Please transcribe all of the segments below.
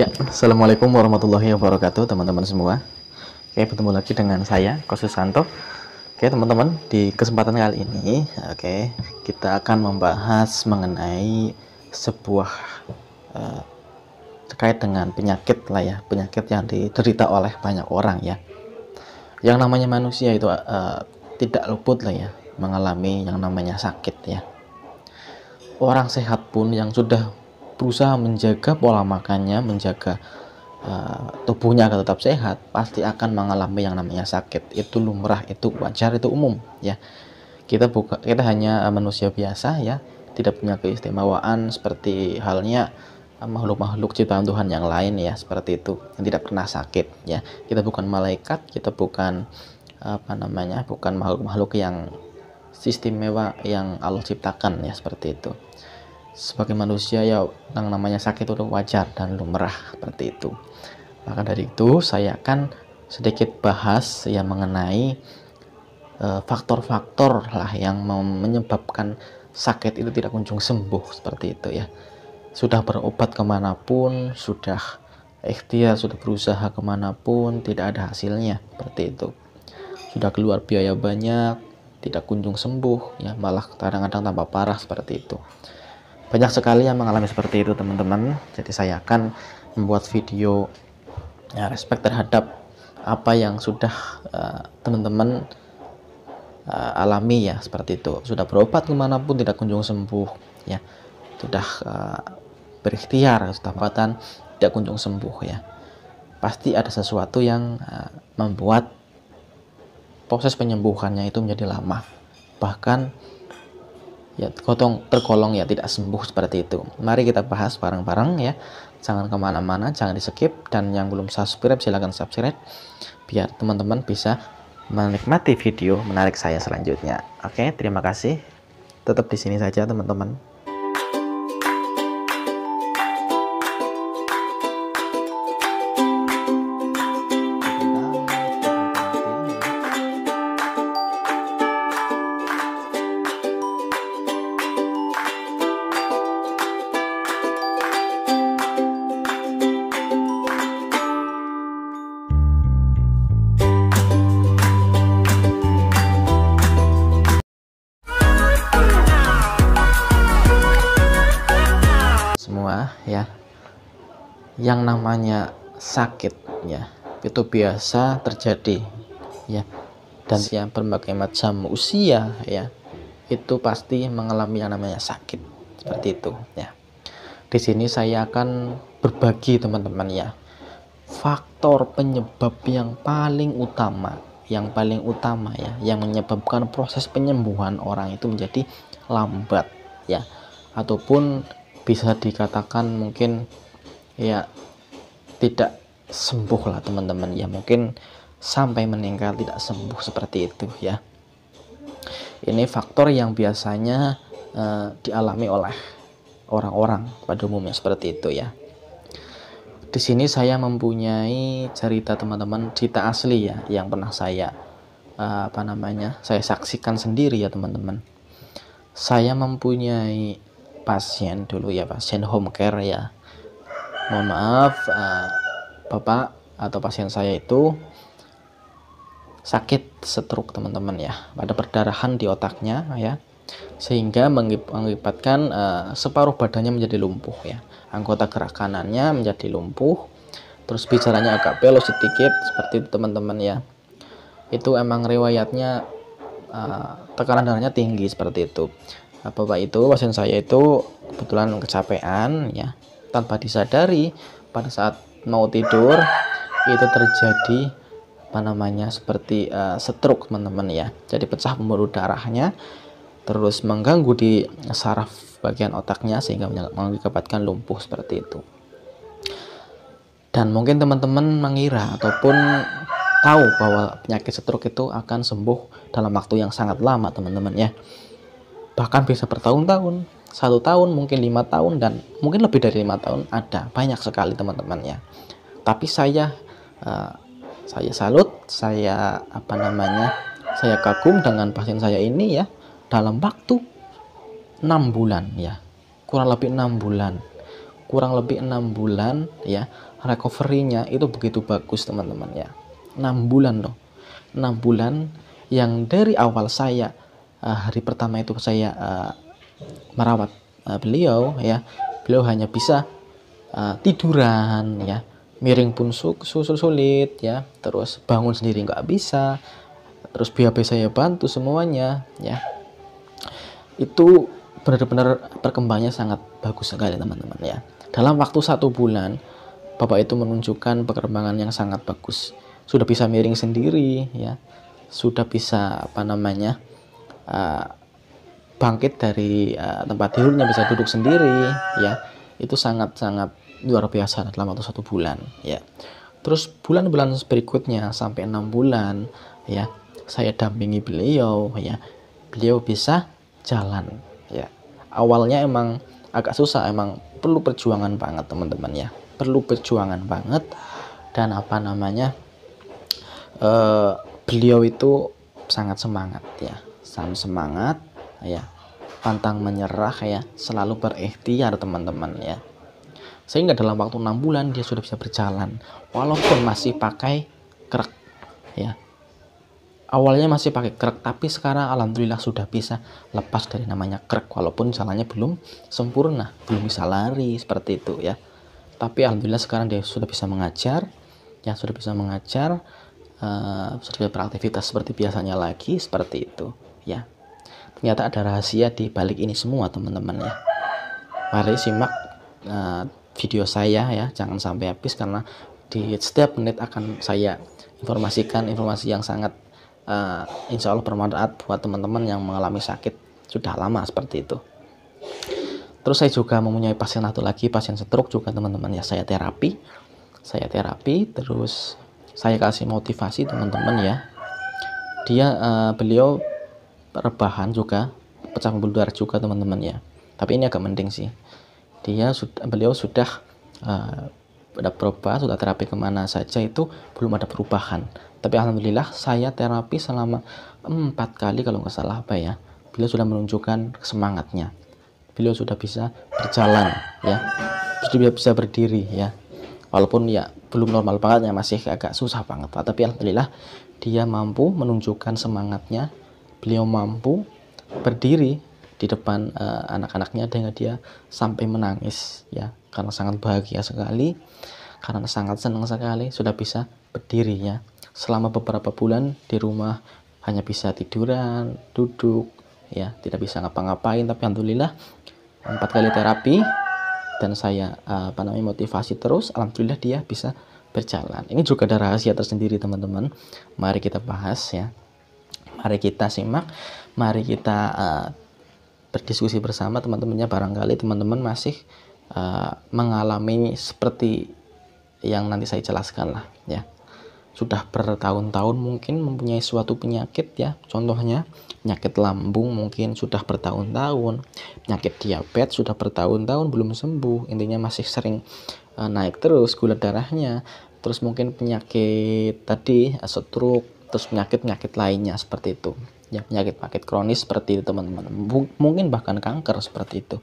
Ya, Assalamualaikum warahmatullahi wabarakatuh teman-teman semua Oke, bertemu lagi dengan saya, Santo Oke teman-teman, di kesempatan kali ini Oke, kita akan membahas mengenai sebuah uh, Terkait dengan penyakit lah ya Penyakit yang diderita oleh banyak orang ya Yang namanya manusia itu uh, tidak luput lah ya Mengalami yang namanya sakit ya Orang sehat pun yang sudah berusaha menjaga pola makannya, menjaga uh, tubuhnya agar tetap sehat, pasti akan mengalami yang namanya sakit. Itu lumrah, itu wajar, itu umum ya. Kita buka kita hanya eh, manusia biasa ya, tidak punya keistimewaan seperti halnya eh, makhluk-makhluk ciptaan Tuhan yang lain ya seperti itu yang tidak pernah sakit ya kita bukan malaikat kita bukan apa namanya bukan makhluk-makhluk yang sistem mewah yang Allah ciptakan ya seperti itu sebagai manusia ya yang namanya sakit itu wajar dan lumrah seperti itu maka dari itu saya akan sedikit bahas ya mengenai eh, faktor-faktor uh, lah yang menyebabkan sakit itu tidak kunjung sembuh seperti itu ya sudah berobat kemanapun sudah ikhtiar sudah berusaha kemanapun tidak ada hasilnya seperti itu sudah keluar biaya banyak tidak kunjung sembuh ya malah kadang-kadang tambah parah seperti itu banyak sekali yang mengalami seperti itu teman-teman jadi saya akan membuat video ya, respect terhadap apa yang sudah eh, teman-teman uh, uh, alami ya seperti itu sudah berobat kemanapun tidak kunjung sembuh ya sudah uh, berikhtiar sudah berobatan tidak kunjung sembuh ya pasti ada sesuatu yang uh, membuat proses penyembuhannya itu menjadi lama bahkan ya gotong tergolong ya tidak sembuh seperti itu mari kita bahas bareng-bareng ya jangan kemana-mana jangan di skip dan yang belum subscribe silahkan subscribe biar teman-teman bisa menikmati video menarik saya selanjutnya oke terima kasih tetap di sini saja teman-teman yang namanya sakit ya itu biasa terjadi ya dan yang berbagai macam usia ya itu pasti mengalami yang namanya sakit seperti itu ya di sini saya akan berbagi teman-teman ya faktor penyebab yang paling utama yang paling utama ya yang menyebabkan proses penyembuhan orang itu menjadi lambat ya ataupun bisa dikatakan mungkin ya tidak sembuh lah teman-teman ya mungkin sampai meninggal tidak sembuh seperti itu ya ini faktor yang biasanya uh, dialami oleh orang-orang pada umumnya seperti itu ya di sini saya mempunyai cerita teman-teman cerita asli ya yang pernah saya uh, apa namanya saya saksikan sendiri ya teman-teman saya mempunyai pasien dulu ya pasien home care ya mohon maaf uh, bapak atau pasien saya itu sakit setruk teman-teman ya pada perdarahan di otaknya ya sehingga mengakibatkan uh, eh, separuh badannya menjadi lumpuh ya anggota gerak kanannya menjadi lumpuh terus bicaranya agak belok sedikit seperti itu teman-teman ya itu emang riwayatnya uh, tekanan darahnya tinggi seperti itu nah, bapak itu pasien saya itu kebetulan kecapean ya tanpa disadari pada saat mau tidur itu terjadi apa namanya seperti uh, stroke teman-teman ya jadi pecah pembuluh darahnya terus mengganggu di saraf bagian otaknya sehingga mengakibatkan lumpuh seperti itu dan mungkin teman-teman mengira ataupun tahu bahwa penyakit stroke itu akan sembuh dalam waktu yang sangat lama teman-teman ya bahkan bisa bertahun-tahun satu tahun mungkin lima tahun dan mungkin lebih dari lima tahun ada banyak sekali teman-temannya tapi saya uh, saya salut saya apa namanya saya kagum dengan pasien saya ini ya dalam waktu enam bulan ya kurang lebih enam bulan kurang lebih enam bulan ya recovery-nya itu begitu bagus teman-teman ya enam bulan loh enam bulan yang dari awal saya eh, hari pertama itu saya eh, merawat uh, beliau ya beliau hanya bisa uh, tiduran ya miring pun susul sulit ya terus bangun sendiri nggak bisa terus biar saya bantu semuanya ya itu benar-benar perkembangannya sangat bagus sekali teman-teman ya dalam waktu satu bulan bapak itu menunjukkan perkembangan yang sangat bagus sudah bisa miring sendiri ya sudah bisa apa namanya uh, bangkit dari uh, tempat tidurnya bisa duduk sendiri ya itu sangat-sangat luar biasa dalam waktu satu bulan ya terus bulan-bulan berikutnya sampai enam bulan ya saya dampingi beliau ya beliau bisa jalan ya awalnya emang agak susah emang perlu perjuangan banget teman-teman ya perlu perjuangan banget dan apa namanya uh, beliau itu sangat semangat ya sangat semangat ya pantang menyerah ya selalu berikhtiar teman-teman ya sehingga dalam waktu enam bulan dia sudah bisa berjalan walaupun masih pakai krek ya awalnya masih pakai krek tapi sekarang alhamdulillah sudah bisa lepas dari namanya krek walaupun jalannya belum sempurna belum bisa lari seperti itu ya tapi alhamdulillah sekarang dia sudah bisa mengajar ya sudah bisa mengajar uh, sudah beraktivitas seperti biasanya lagi seperti itu ya ternyata ada rahasia di balik ini semua teman-teman ya mari simak uh, video saya ya jangan sampai habis karena di setiap menit akan saya informasikan informasi yang sangat uh, insya Allah bermanfaat buat teman-teman yang mengalami sakit sudah lama seperti itu terus saya juga mempunyai pasien satu lagi pasien stroke juga teman-teman ya saya terapi saya terapi terus saya kasih motivasi teman-teman ya dia uh, beliau rebahan juga pecah pembuluh darah juga teman-teman ya tapi ini agak mending sih dia sudah beliau sudah uh, sudah sudah terapi kemana saja itu belum ada perubahan tapi alhamdulillah saya terapi selama empat kali kalau nggak salah apa ya beliau sudah menunjukkan semangatnya beliau sudah bisa berjalan ya sudah bisa berdiri ya walaupun ya belum normal banget ya masih agak susah banget tapi alhamdulillah dia mampu menunjukkan semangatnya beliau mampu berdiri di depan uh, anak-anaknya dengan dia sampai menangis ya karena sangat bahagia sekali karena sangat senang sekali sudah bisa berdiri ya selama beberapa bulan di rumah hanya bisa tiduran duduk ya tidak bisa ngapa-ngapain tapi alhamdulillah empat kali terapi dan saya eh, apa namanya motivasi terus alhamdulillah dia bisa berjalan ini juga ada rahasia tersendiri teman-teman mari kita bahas ya mari kita simak mari kita uh, berdiskusi bersama teman-temannya barangkali teman-teman masih uh, mengalami seperti yang nanti saya jelaskan lah ya sudah bertahun-tahun mungkin mempunyai suatu penyakit ya contohnya penyakit lambung mungkin sudah bertahun-tahun penyakit diabetes sudah bertahun-tahun belum sembuh intinya masih sering uh, naik terus gula darahnya terus mungkin penyakit tadi stroke terus penyakit-penyakit lainnya seperti itu ya penyakit-penyakit kronis seperti itu teman-teman mungkin bahkan kanker seperti itu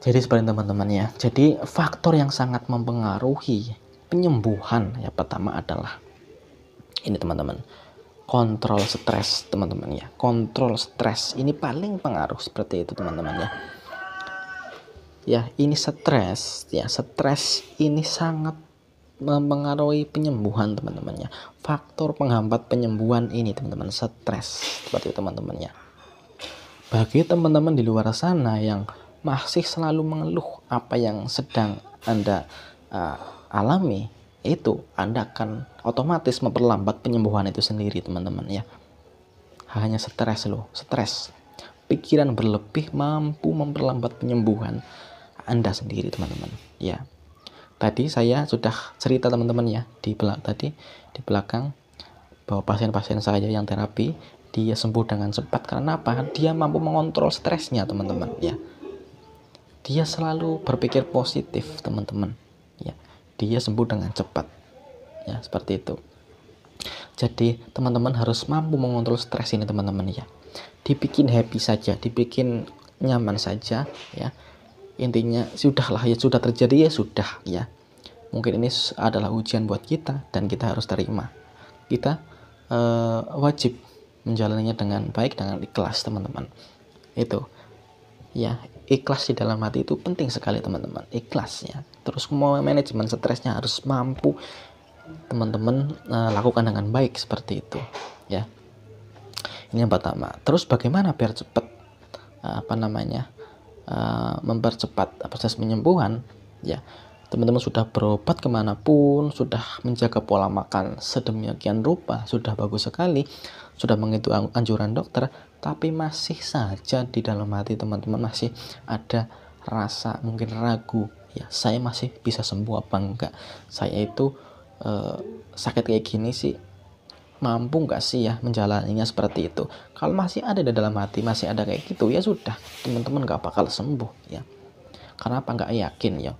jadi seperti teman-teman ya jadi faktor yang sangat mempengaruhi penyembuhan ya pertama adalah ini teman-teman kontrol stres teman-teman ya kontrol stres ini paling pengaruh seperti itu teman-teman ya ya ini stres ya stres ini sangat mempengaruhi penyembuhan teman-temannya. Faktor penghambat penyembuhan ini teman-teman stres seperti teman-temannya. Bagi teman-teman di luar sana yang masih selalu mengeluh apa yang sedang Anda uh, alami, itu Anda akan otomatis memperlambat penyembuhan itu sendiri teman-teman ya. Hanya stres loh, stres. Pikiran berlebih mampu memperlambat penyembuhan Anda sendiri teman-teman ya tadi saya sudah cerita teman-teman ya di belak tadi di belakang bahwa pasien-pasien saya yang terapi dia sembuh dengan cepat karena apa? Dia mampu mengontrol stresnya teman-teman ya. Dia selalu berpikir positif teman-teman ya. Dia sembuh dengan cepat ya seperti itu. Jadi teman-teman harus mampu mengontrol stres ini teman-teman ya. Dibikin happy saja, dibikin nyaman saja ya intinya sudahlah ya sudah terjadi ya sudah ya mungkin ini adalah ujian buat kita dan kita harus terima kita uh, wajib menjalannya dengan baik dengan ikhlas teman-teman itu ya ikhlas di dalam hati itu penting sekali teman-teman ikhlas ya terus mau manajemen stresnya harus mampu teman-teman uh, lakukan dengan baik seperti itu ya ini yang pertama terus bagaimana biar cepat eh, apa namanya uh, mempercepat proses penyembuhan ya teman-teman sudah berobat kemanapun sudah menjaga pola makan sedemikian rupa sudah bagus sekali sudah mengikuti anjuran dokter tapi masih saja di dalam hati teman-teman masih ada rasa mungkin ragu ya saya masih bisa sembuh apa enggak saya itu uh, sakit kayak gini sih mampu nggak sih ya menjalaninya seperti itu kalau masih ada di dalam hati masih ada kayak gitu ya sudah teman-teman nggak bakal sembuh ya karena apa nggak yakin ya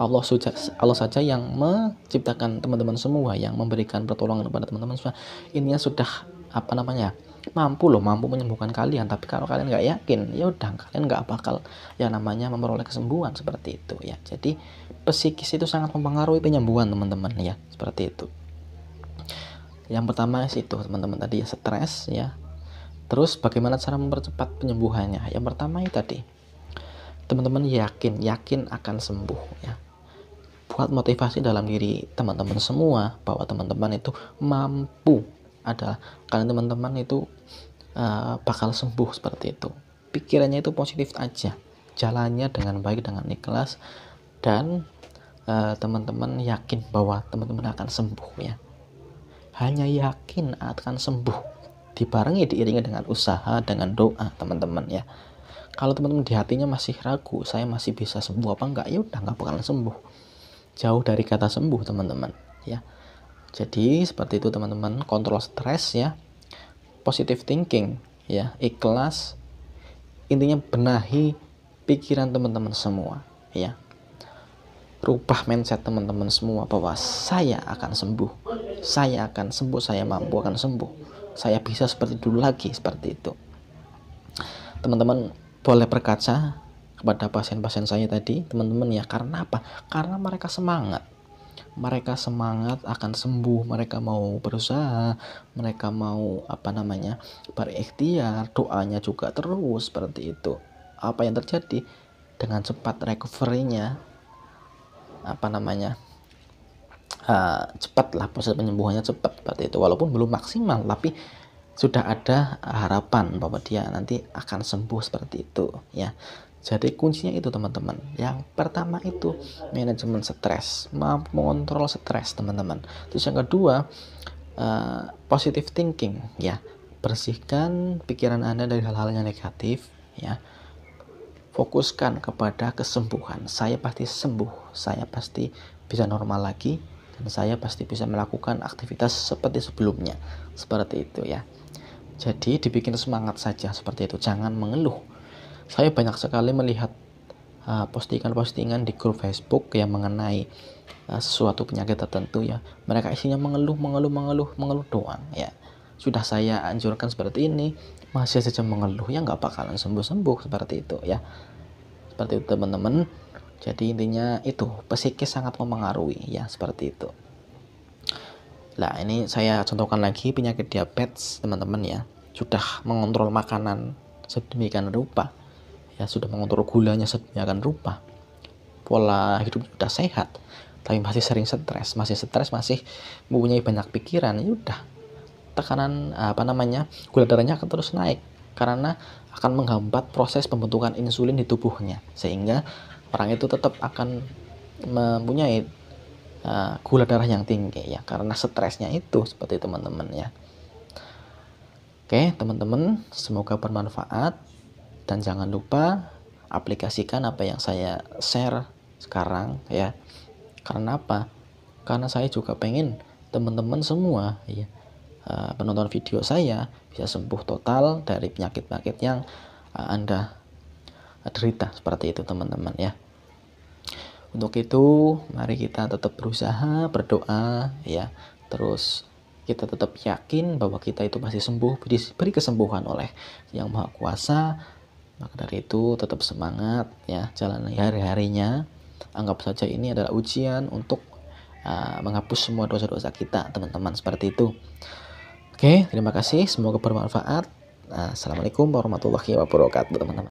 Allah saja, Allah saja yang menciptakan teman-teman semua yang memberikan pertolongan kepada teman-teman semua ini ya sudah apa namanya mampu loh mampu menyembuhkan kalian tapi kalau kalian nggak yakin ya udah kalian nggak bakal ya namanya memperoleh kesembuhan seperti itu ya jadi psikis itu sangat mempengaruhi penyembuhan teman-teman ya seperti itu yang pertama itu teman-teman tadi ya stres ya terus bagaimana cara mempercepat penyembuhannya yang pertama itu tadi teman-teman yakin yakin akan sembuh ya buat motivasi dalam diri teman-teman semua bahwa teman-teman itu mampu adalah kalian teman-teman itu uh, bakal sembuh seperti itu pikirannya itu positif aja jalannya dengan baik dengan ikhlas dan eh, teman-teman uh, yakin bahwa teman-teman akan sembuh ya hanya yakin akan sembuh dibarengi diiringi dengan usaha dengan doa teman-teman ya kalau teman-teman di hatinya masih ragu saya masih bisa sembuh apa enggak ya udah nggak bakalan sembuh jauh dari kata sembuh teman-teman ya jadi seperti itu teman-teman kontrol stres ya positive thinking ya ikhlas intinya benahi pikiran teman-teman semua ya rubah mindset teman-teman semua bahwa saya akan sembuh saya akan sembuh saya mampu akan sembuh saya bisa seperti dulu lagi seperti itu teman-teman boleh berkaca kepada pasien-pasien saya tadi teman-teman ya karena apa karena mereka semangat mereka semangat akan sembuh mereka mau berusaha mereka mau apa namanya berikhtiar doanya juga terus seperti itu apa yang terjadi dengan cepat recovery-nya apa namanya uh, eh, cepat lah proses penyembuhannya cepat seperti itu walaupun belum maksimal tapi sudah ada harapan bahwa dia nanti akan sembuh seperti itu ya jadi kuncinya itu teman-teman yang pertama itu manajemen stres mampu mengontrol stres teman-teman terus yang kedua uh, positive thinking ya bersihkan pikiran anda dari hal-hal yang negatif ya fokuskan kepada kesembuhan. Saya pasti sembuh, saya pasti bisa normal lagi, dan saya pasti bisa melakukan aktivitas seperti sebelumnya. Seperti itu ya. Jadi dibikin semangat saja seperti itu, jangan mengeluh. Saya banyak sekali melihat uh, postingan-postingan uh, di grup Facebook yang mengenai uh, sesuatu penyakit tertentu ya. Mereka isinya mengeluh, mengeluh, mengeluh, mengeluh doang ya. Sudah saya anjurkan seperti ini, masih saja mengeluh yang nggak bakalan sembuh-sembuh seperti itu ya seperti itu teman-teman jadi intinya itu psikis sangat mempengaruhi ya seperti itu Nah ini saya contohkan lagi penyakit diabetes teman-teman ya sudah mengontrol makanan sedemikian rupa ya sudah mengontrol gulanya sedemikian rupa pola hidup sudah sehat tapi masih sering stres masih stres masih mempunyai banyak pikiran ya udah tekanan apa namanya gula darahnya akan terus naik karena akan menghambat proses pembentukan insulin di tubuhnya sehingga orang itu tetap akan mempunyai uh, gula darah yang tinggi ya karena stresnya itu seperti teman-teman ya oke teman-teman semoga bermanfaat dan jangan lupa aplikasikan apa yang saya share sekarang ya karena apa karena saya juga pengen teman-teman semua ya Eh, penonton video saya bisa sembuh total dari penyakit-penyakit yang eh, Anda derita seperti itu teman-teman ya. Untuk itu mari kita tetap berusaha berdoa ya. Terus kita tetap yakin bahwa kita itu pasti sembuh diberi kesembuhan oleh Yang Maha Kuasa. Maka dari itu tetap semangat ya jalani hari-harinya. Anggap saja ini adalah ujian untuk uh, menghapus semua dosa-dosa kita, teman-teman, seperti itu. Oke, terima kasih. Semoga bermanfaat. Assalamualaikum warahmatullahi wabarakatuh, teman-teman.